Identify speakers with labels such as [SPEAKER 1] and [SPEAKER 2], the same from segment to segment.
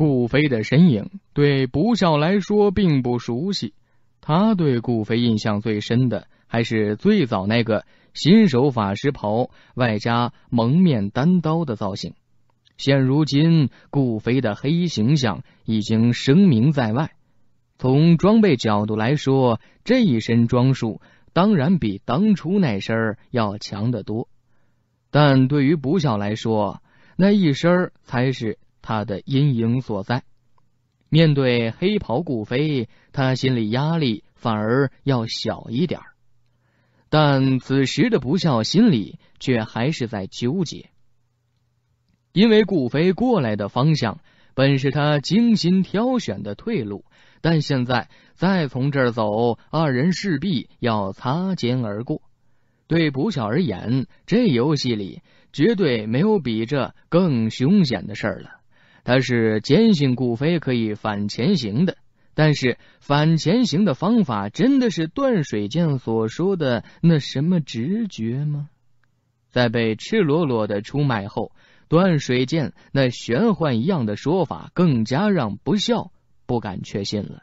[SPEAKER 1] 顾飞的身影对不笑来说并不熟悉，他对顾飞印象最深的还是最早那个新手法师袍外加蒙面单刀的造型。现如今，顾飞的黑形象已经声名在外。从装备角度来说，这一身装束当然比当初那身要强得多，但对于不笑来说，那一身才是。他的阴影所在，面对黑袍顾飞，他心里压力反而要小一点。但此时的不孝心里却还是在纠结，因为顾飞过来的方向本是他精心挑选的退路，但现在再从这儿走，二人势必要擦肩而过。对不孝而言，这游戏里绝对没有比这更凶险的事儿了。他是坚信顾飞可以反前行的，但是反前行的方法真的是段水剑所说的那什么直觉吗？在被赤裸裸的出卖后，段水剑那玄幻一样的说法更加让不孝不敢确信了。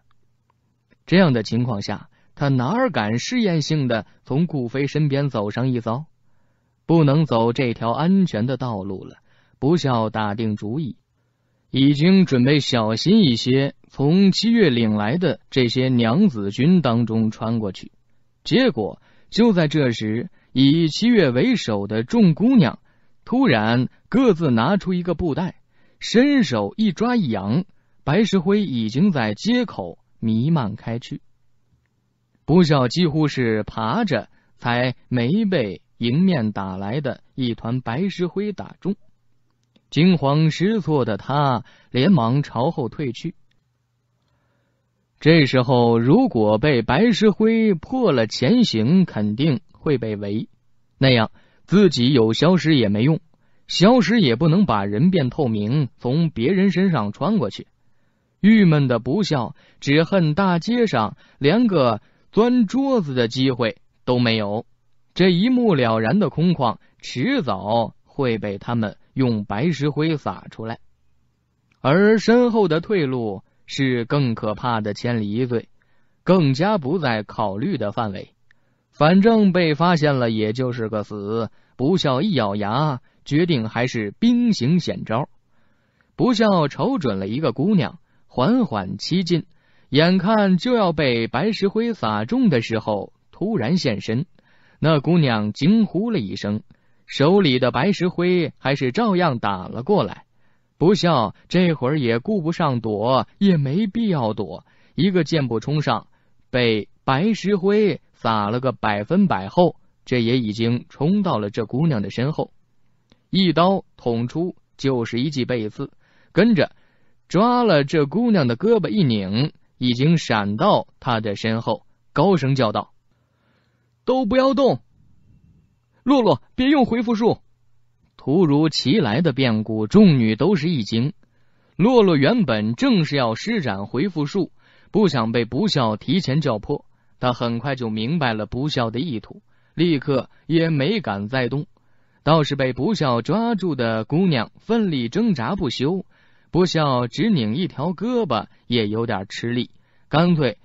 [SPEAKER 1] 这样的情况下，他哪敢试验性的从顾飞身边走上一遭？不能走这条安全的道路了，不孝打定主意。已经准备小心一些，从七月领来的这些娘子军当中穿过去。结果就在这时，以七月为首的众姑娘突然各自拿出一个布袋，伸手一抓一扬，白石灰已经在街口弥漫开去。不笑几乎是爬着，才没被迎面打来的一团白石灰打中。惊慌失措的他连忙朝后退去。这时候如果被白石灰破了前行，肯定会被围。那样自己有消失也没用，消失也不能把人变透明从别人身上穿过去。郁闷的不笑，只恨大街上连个钻桌子的机会都没有。这一目了然的空旷，迟早会被他们。用白石灰撒出来，而身后的退路是更可怕的千里一醉，更加不在考虑的范围。反正被发现了，也就是个死。不孝一咬牙，决定还是兵行险招。不孝瞅准了一个姑娘，缓缓欺近，眼看就要被白石灰撒中的时候，突然现身。那姑娘惊呼了一声。手里的白石灰还是照样打了过来，不笑。这会儿也顾不上躲，也没必要躲，一个箭步冲上，被白石灰撒了个百分百后，这也已经冲到了这姑娘的身后，一刀捅出就是一记背刺，跟着抓了这姑娘的胳膊一拧，已经闪到她的身后，高声叫道：“都不要动！”洛洛，别用回复术！突如其来的变故，众女都是一惊。洛洛原本正是要施展回复术，不想被不孝提前叫破。她很快就明白了不孝的意图，立刻也没敢再动。倒是被不孝抓住的姑娘奋力挣扎不休，不孝只拧一条胳膊也有点吃力，干脆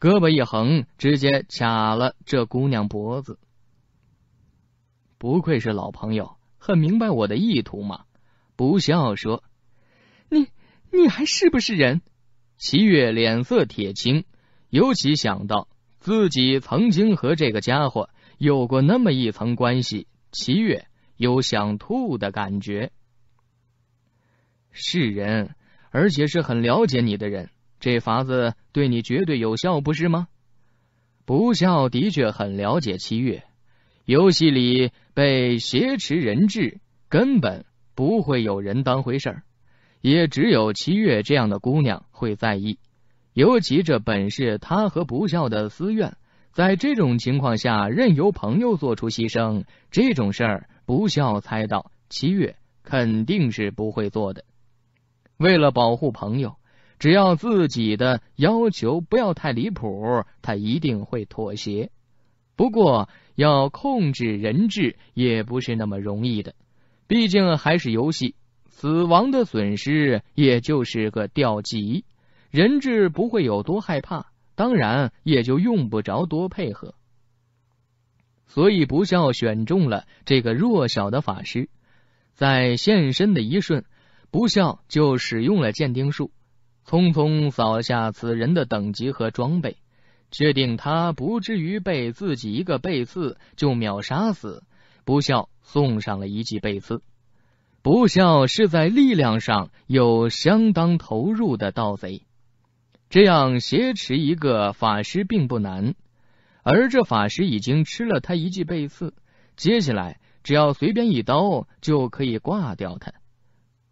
[SPEAKER 1] 胳膊一横，直接卡了这姑娘脖子。不愧是老朋友，很明白我的意图嘛！不笑说：“你你还是不是人？”七月脸色铁青，尤其想到自己曾经和这个家伙有过那么一层关系，七月有想吐的感觉。是人，而且是很了解你的人，这法子对你绝对有效，不是吗？不笑的确很了解七月。游戏里被挟持人质根本不会有人当回事儿，也只有七月这样的姑娘会在意。尤其这本是他和不孝的私怨，在这种情况下，任由朋友做出牺牲，这种事儿不孝猜到七月肯定是不会做的。为了保护朋友，只要自己的要求不要太离谱，他一定会妥协。不过。要控制人质也不是那么容易的，毕竟还是游戏，死亡的损失也就是个掉级，人质不会有多害怕，当然也就用不着多配合。所以不孝选中了这个弱小的法师，在现身的一瞬，不孝就使用了鉴定术，匆匆扫下此人的等级和装备。确定他不至于被自己一个背刺就秒杀死，不孝送上了一记背刺。不孝是在力量上有相当投入的盗贼，这样挟持一个法师并不难。而这法师已经吃了他一记背刺，接下来只要随便一刀就可以挂掉他。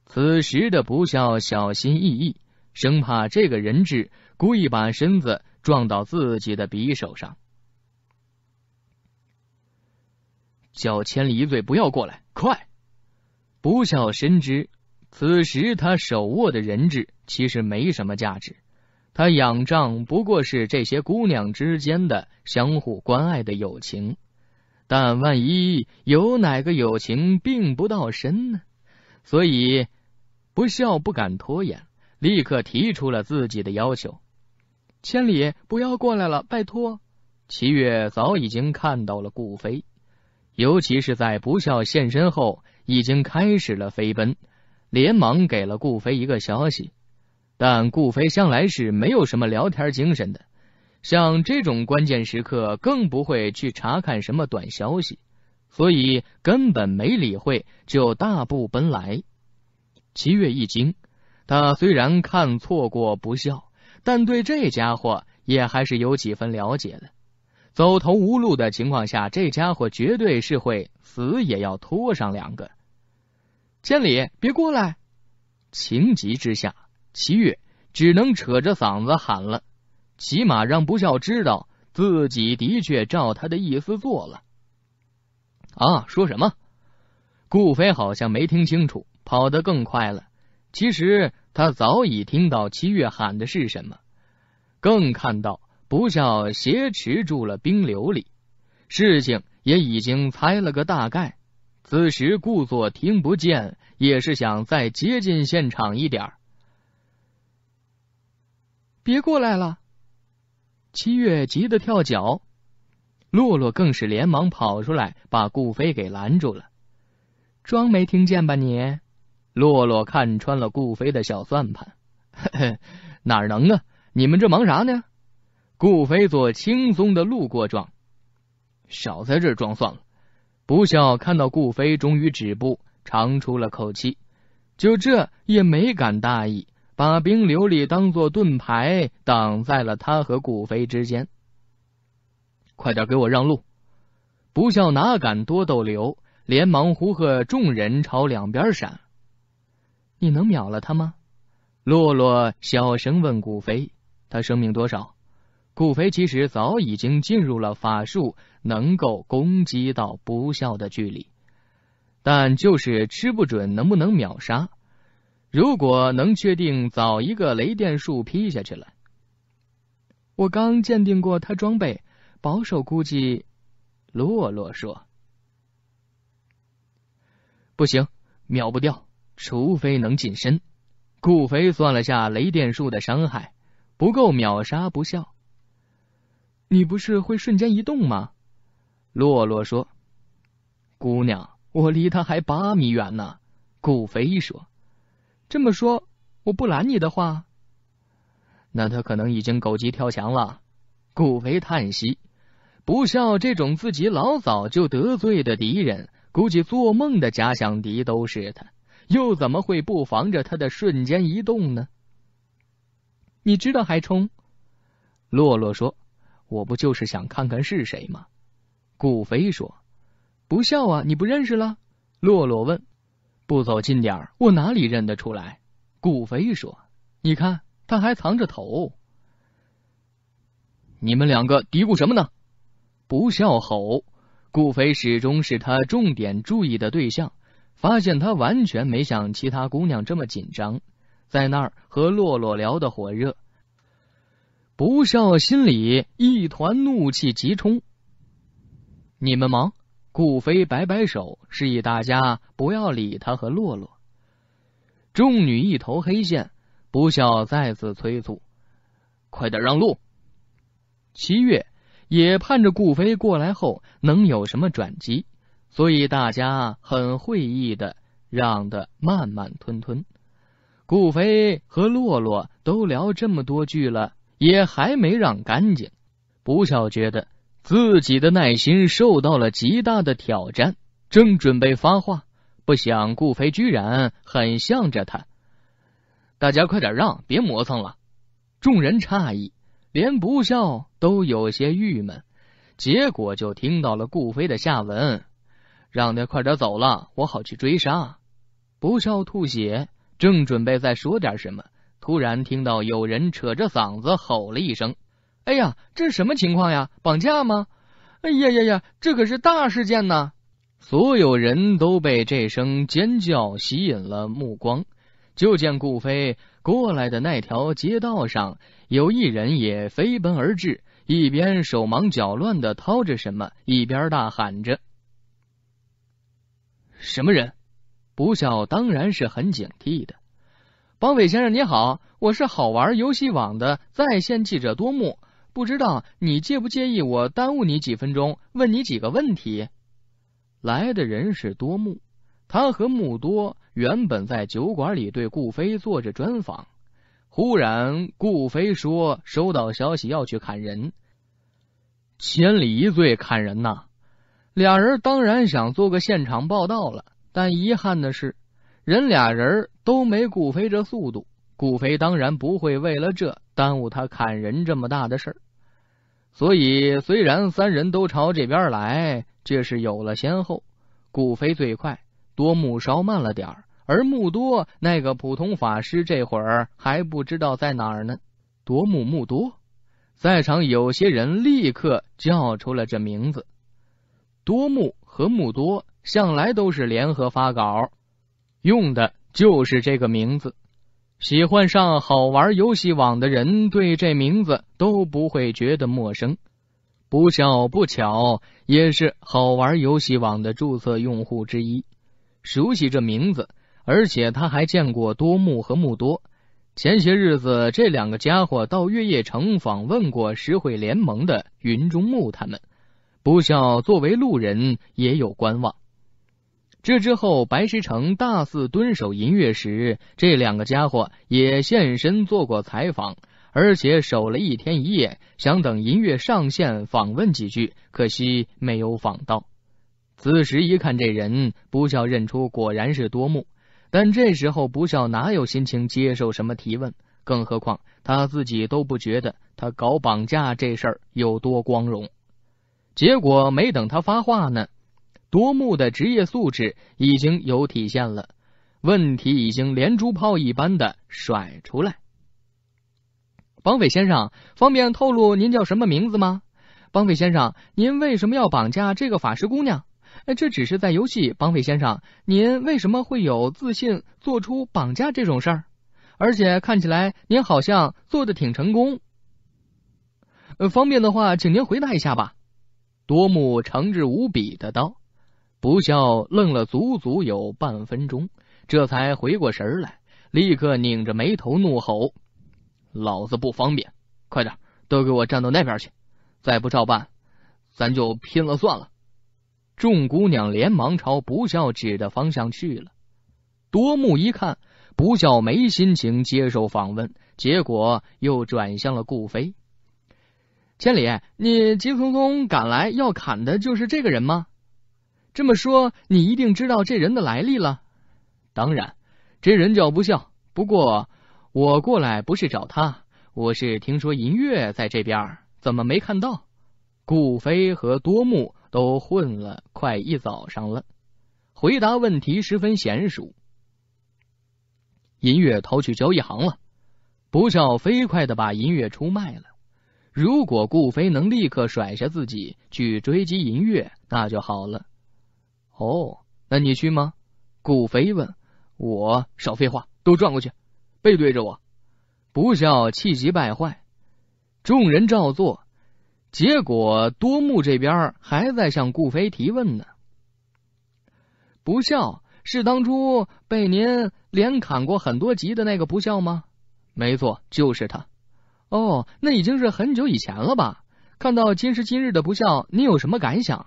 [SPEAKER 1] 此时的不孝小心翼翼，生怕这个人质故意把身子。撞到自己的匕首上。小千里一醉，不要过来！快！不孝深知，此时他手握的人质其实没什么价值，他仰仗不过是这些姑娘之间的相互关爱的友情。但万一有哪个友情并不到深呢？所以不孝不敢拖延，立刻提出了自己的要求。千里，不要过来了，拜托！齐月早已经看到了顾飞，尤其是在不孝现身后，已经开始了飞奔，连忙给了顾飞一个消息。但顾飞向来是没有什么聊天精神的，像这种关键时刻，更不会去查看什么短消息，所以根本没理会，就大步奔来。齐月一惊，他虽然看错过不孝。但对这家伙也还是有几分了解的。走投无路的情况下，这家伙绝对是会死也要拖上两个。千里，别过来！情急之下，齐月只能扯着嗓子喊了，起码让不孝知道自己的确照他的意思做了。啊，说什么？顾飞好像没听清楚，跑得更快了。其实他早已听到七月喊的是什么，更看到不孝挟持住了冰流里，事情也已经猜了个大概。此时故作听不见，也是想再接近现场一点。别过来了！七月急得跳脚，洛洛更是连忙跑出来把顾飞给拦住了，装没听见吧你？洛洛看穿了顾飞的小算盘，哪能啊？你们这忙啥呢？顾飞做轻松的路过状，少在这装蒜了。不笑看到顾飞终于止步，长出了口气，就这也没敢大意，把冰琉璃当做盾牌挡在了他和顾飞之间。快点给我让路！不笑哪敢多逗留，连忙呼喝众人朝两边闪。你能秒了他吗？洛洛小声问古飞。他生命多少？古飞其实早已经进入了法术能够攻击到不效的距离，但就是吃不准能不能秒杀。如果能确定，早一个雷电术劈下去了。我刚鉴定过他装备，保守估计，洛洛说：“不行，秒不掉。”除非能近身，顾飞算了下雷电术的伤害，不够秒杀不笑。你不是会瞬间移动吗？洛洛说：“姑娘，我离他还八米远呢。”顾飞说：“这么说，我不拦你的话，那他可能已经狗急跳墙了。”顾飞叹息：“不笑这种自己老早就得罪的敌人，估计做梦的假想敌都是他。”又怎么会不防着他的瞬间移动呢？你知道还冲？洛洛说：“我不就是想看看是谁吗？”顾飞说：“不笑啊？你不认识了？”洛洛问：“不走近点儿，我哪里认得出来？”顾飞说：“你看，他还藏着头。”你们两个嘀咕什么呢？不笑吼！顾飞始终是他重点注意的对象。发现他完全没像其他姑娘这么紧张，在那儿和洛洛聊的火热。不孝心里一团怒气急冲，你们忙，顾飞摆摆手，示意大家不要理他和洛洛。众女一头黑线，不孝再次催促，快点让路。七月也盼着顾飞过来后能有什么转机。所以大家很会意的让的慢慢吞吞，顾飞和洛洛都聊这么多句了，也还没让干净。不笑觉得自己的耐心受到了极大的挑战，正准备发话，不想顾飞居然很向着他。大家快点让，别磨蹭了！众人诧异，连不笑都有些郁闷。结果就听到了顾飞的下文。让他快点走了，我好去追杀。不笑吐血，正准备再说点什么，突然听到有人扯着嗓子吼了一声：“哎呀，这什么情况呀？绑架吗？”哎呀呀呀，这可是大事件呐！所有人都被这声尖叫吸引了目光。就见顾飞过来的那条街道上，有一人也飞奔而至，一边手忙脚乱的掏着什么，一边大喊着。什么人？不笑当然是很警惕的。绑匪先生你好，我是好玩游戏网的在线记者多木，不知道你介不介意我耽误你几分钟，问你几个问题？来的人是多木，他和木多原本在酒馆里对顾飞做着专访，忽然顾飞说收到消息要去砍人，千里一醉砍人呐。俩人当然想做个现场报道了，但遗憾的是，人俩人都没顾飞这速度。顾飞当然不会为了这耽误他砍人这么大的事儿，所以虽然三人都朝这边来，这是有了先后。顾飞最快，多木稍慢了点儿，而木多那个普通法师这会儿还不知道在哪儿呢。多木木多，在场有些人立刻叫出了这名字。多木和木多向来都是联合发稿，用的就是这个名字。喜欢上好玩游戏网的人对这名字都不会觉得陌生。不巧不巧，也是好玩游戏网的注册用户之一，熟悉这名字，而且他还见过多木和木多。前些日子，这两个家伙到月夜城访问过石会联盟的云中木他们。不笑作为路人也有观望，这之后白石城大肆蹲守银月时，这两个家伙也现身做过采访，而且守了一天一夜，想等银月上线访问几句，可惜没有访到。此时一看这人，不笑认出果然是多木，但这时候不笑哪有心情接受什么提问？更何况他自己都不觉得他搞绑架这事儿有多光荣。结果没等他发话呢，夺目的职业素质已经有体现了。问题已经连珠炮一般的甩出来。绑匪先生，方便透露您叫什么名字吗？绑匪先生，您为什么要绑架这个法师姑娘？这只是在游戏。绑匪先生，您为什么会有自信做出绑架这种事儿？而且看起来您好像做的挺成功。方便的话，请您回答一下吧。多木诚挚无比的道：“不孝愣了足足有半分钟，这才回过神来，立刻拧着眉头怒吼：‘老子不方便，快点都给我站到那边去！再不照办，咱就拼了算了！’众姑娘连忙朝不孝指的方向去了。多木一看，不孝没心情接受访问，结果又转向了顾飞。”千里，你急匆匆赶来要砍的就是这个人吗？这么说，你一定知道这人的来历了。当然，这人叫不孝。不过我过来不是找他，我是听说银月在这边，怎么没看到？顾飞和多木都混了快一早上了，回答问题十分娴熟。银月逃去交易行了，不孝飞快的把银月出卖了。如果顾飞能立刻甩下自己去追击银月，那就好了。哦，那你去吗？顾飞问。我少废话，都转过去，背对着我。不孝，气急败坏。众人照做。结果多木这边还在向顾飞提问呢。不孝是当初被您连砍过很多级的那个不孝吗？没错，就是他。哦，那已经是很久以前了吧？看到今时今日的不孝，您有什么感想？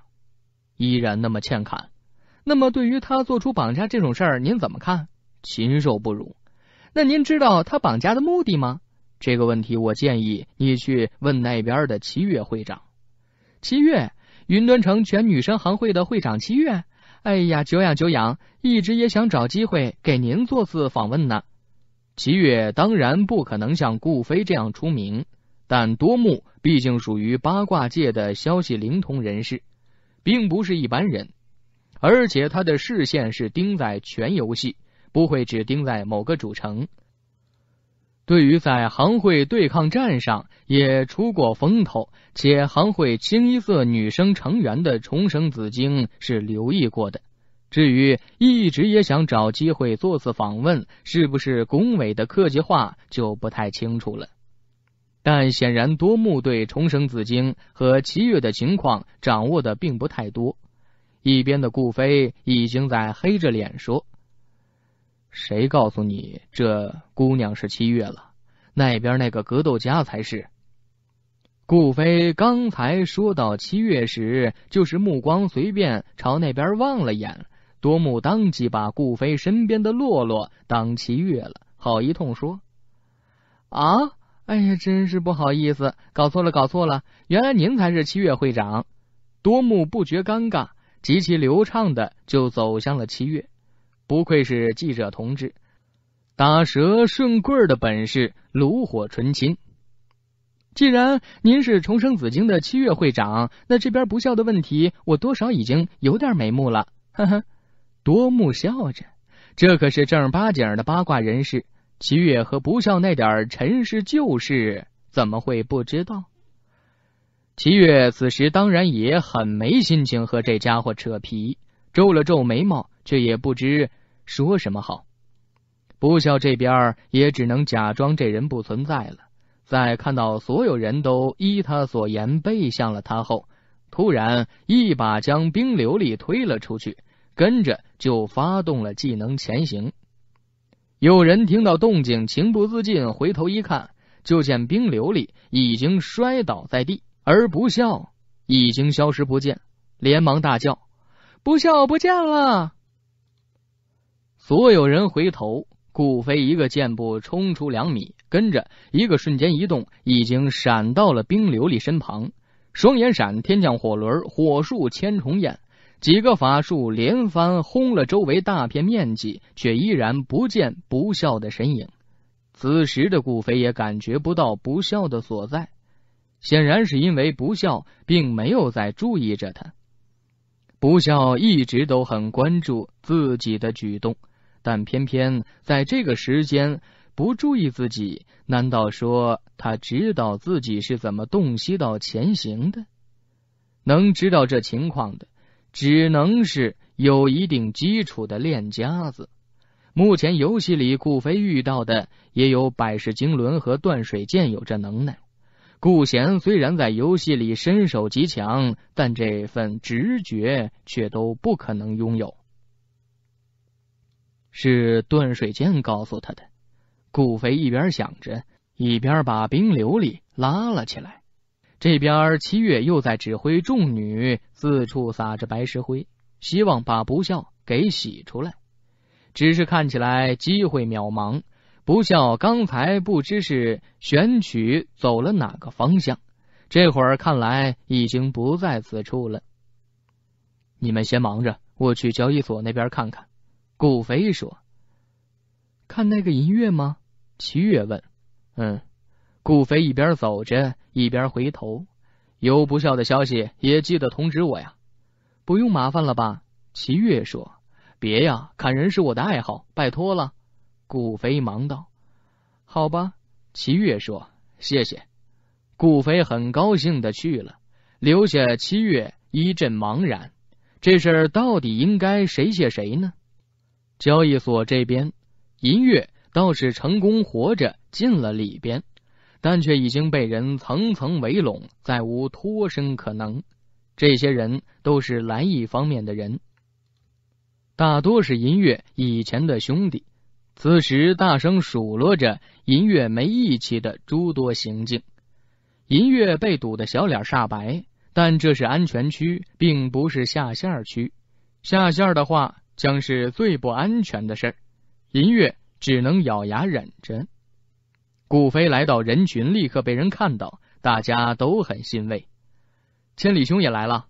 [SPEAKER 1] 依然那么欠砍。那么对于他做出绑架这种事儿，您怎么看？禽兽不如。那您知道他绑架的目的吗？这个问题我建议你去问那边的七月会长。七月，云端城全女生行会的会长七月。哎呀，久仰久仰，一直也想找机会给您做次访问呢。齐月当然不可能像顾飞这样出名，但多木毕竟属于八卦界的消息灵通人士，并不是一般人。而且他的视线是盯在全游戏，不会只盯在某个主城。对于在行会对抗战上也出过风头，且行会清一色女生成员的重生紫晶是留意过的。至于一直也想找机会做次访问，是不是巩伟的客气话就不太清楚了。但显然多木对重生紫晶和七月的情况掌握的并不太多。一边的顾飞已经在黑着脸说：“谁告诉你这姑娘是七月了？那边那个格斗家才是。”顾飞刚才说到七月时，就是目光随便朝那边望了眼。多木当即把顾飞身边的洛洛当七月了，好一通说：“啊，哎呀，真是不好意思，搞错了，搞错了！原来您才是七月会长。”多木不觉尴尬，极其流畅的就走向了七月。不愧是记者同志，打蛇顺棍的本事炉火纯青。既然您是重生紫晶的七月会长，那这边不孝的问题，我多少已经有点眉目了，哈哈。卓木笑着，这可是正儿八经的八卦人士。齐月和不笑那点尘世旧事，怎么会不知道？齐月此时当然也很没心情和这家伙扯皮，皱了皱眉毛，却也不知说什么好。不笑这边也只能假装这人不存在了。在看到所有人都依他所言背向了他后，突然一把将冰琉璃推了出去，跟着。就发动了技能前行。有人听到动静，情不自禁回头一看，就见冰流里已经摔倒在地，而不笑已经消失不见，连忙大叫：“不笑不见了！”所有人回头，顾飞一个箭步冲出两米，跟着一个瞬间移动，已经闪到了冰流里身旁，双眼闪天降火轮，火树千重焰。几个法术连番轰了周围大片面积，却依然不见不孝的身影。此时的顾飞也感觉不到不孝的所在，显然是因为不孝并没有在注意着他。不孝一直都很关注自己的举动，但偏偏在这个时间不注意自己，难道说他知道自己是怎么洞悉到前行的？能知道这情况的？只能是有一定基础的练家子。目前游戏里顾飞遇到的也有百世经纶和断水剑有这能耐。顾贤虽然在游戏里身手极强，但这份直觉却都不可能拥有。是断水剑告诉他的。顾飞一边想着，一边把冰琉璃拉了起来。这边七月又在指挥众女四处撒着白石灰，希望把不孝给洗出来。只是看起来机会渺茫。不孝刚才不知是选取走了哪个方向，这会儿看来已经不在此处了。你们先忙着，我去交易所那边看看。顾飞说：“看那个银月吗？”七月问。“嗯。”顾飞一边走着。一边回头，有不孝的消息也记得通知我呀。不用麻烦了吧？齐月说：“别呀，砍人是我的爱好，拜托了。”顾飞忙道：“好吧。”齐月说：“谢谢。”顾飞很高兴的去了，留下齐月一阵茫然。这事儿到底应该谁谢谁呢？交易所这边，银月倒是成功活着进了里边。但却已经被人层层围拢，再无脱身可能。这些人都是来意方面的人，大多是银月以前的兄弟，此时大声数落着银月没义气的诸多行径。银月被堵得小脸煞白，但这是安全区，并不是下线区。下线的话，将是最不安全的事儿。银月只能咬牙忍着。顾飞来到人群，立刻被人看到，大家都很欣慰。千里兄也来了，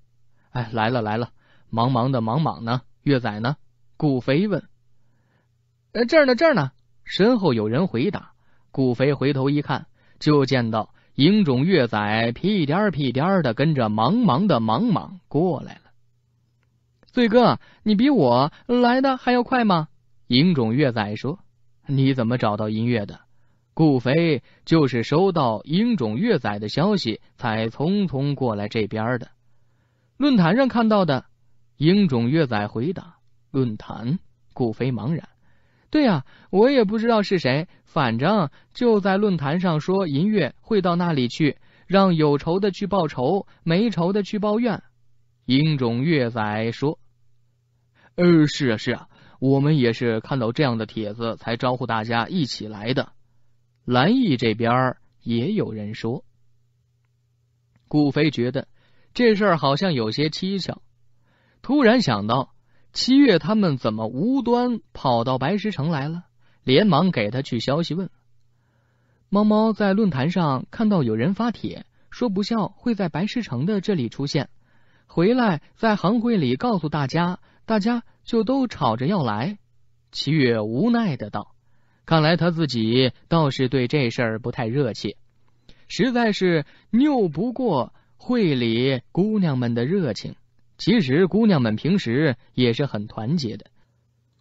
[SPEAKER 1] 哎，来了来了！茫茫的莽莽呢？月仔呢？顾飞问。呃，这儿呢，这儿呢？身后有人回答。顾飞回头一看，就见到影种月仔屁颠屁颠的跟着茫茫的莽莽过来了。醉哥，你比我来的还要快吗？影种月仔说：“你怎么找到音乐的？”顾飞就是收到英种月仔的消息，才匆匆过来这边的。论坛上看到的，英种月仔回答：“论坛。”顾飞茫然：“对呀，我也不知道是谁，反正就在论坛上说银月会到那里去，让有仇的去报仇，没仇的去报怨。”英种月仔说：“呃，是啊，是啊，我们也是看到这样的帖子才招呼大家一起来的。”兰毅这边也有人说，顾飞觉得这事好像有些蹊跷，突然想到七月他们怎么无端跑到白石城来了，连忙给他去消息问。猫猫在论坛上看到有人发帖说不笑会在白石城的这里出现，回来在行会里告诉大家，大家就都吵着要来。七月无奈的道。看来他自己倒是对这事儿不太热切，实在是拗不过会里姑娘们的热情。其实姑娘们平时也是很团结的，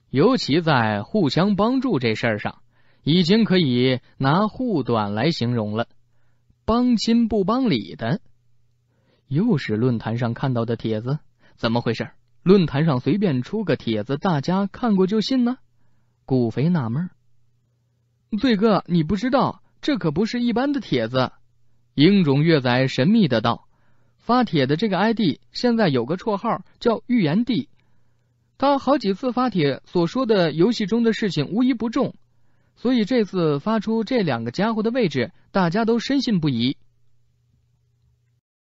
[SPEAKER 1] 尤其在互相帮助这事儿上，已经可以拿护短来形容了——帮亲不帮理的。又是论坛上看到的帖子，怎么回事？论坛上随便出个帖子，大家看过就信呢？顾肥纳闷。醉哥，你不知道，这可不是一般的帖子。英冢月仔神秘的道：“发帖的这个 ID 现在有个绰号叫预言帝，他好几次发帖所说的游戏中的事情无一不中，所以这次发出这两个家伙的位置，大家都深信不疑。”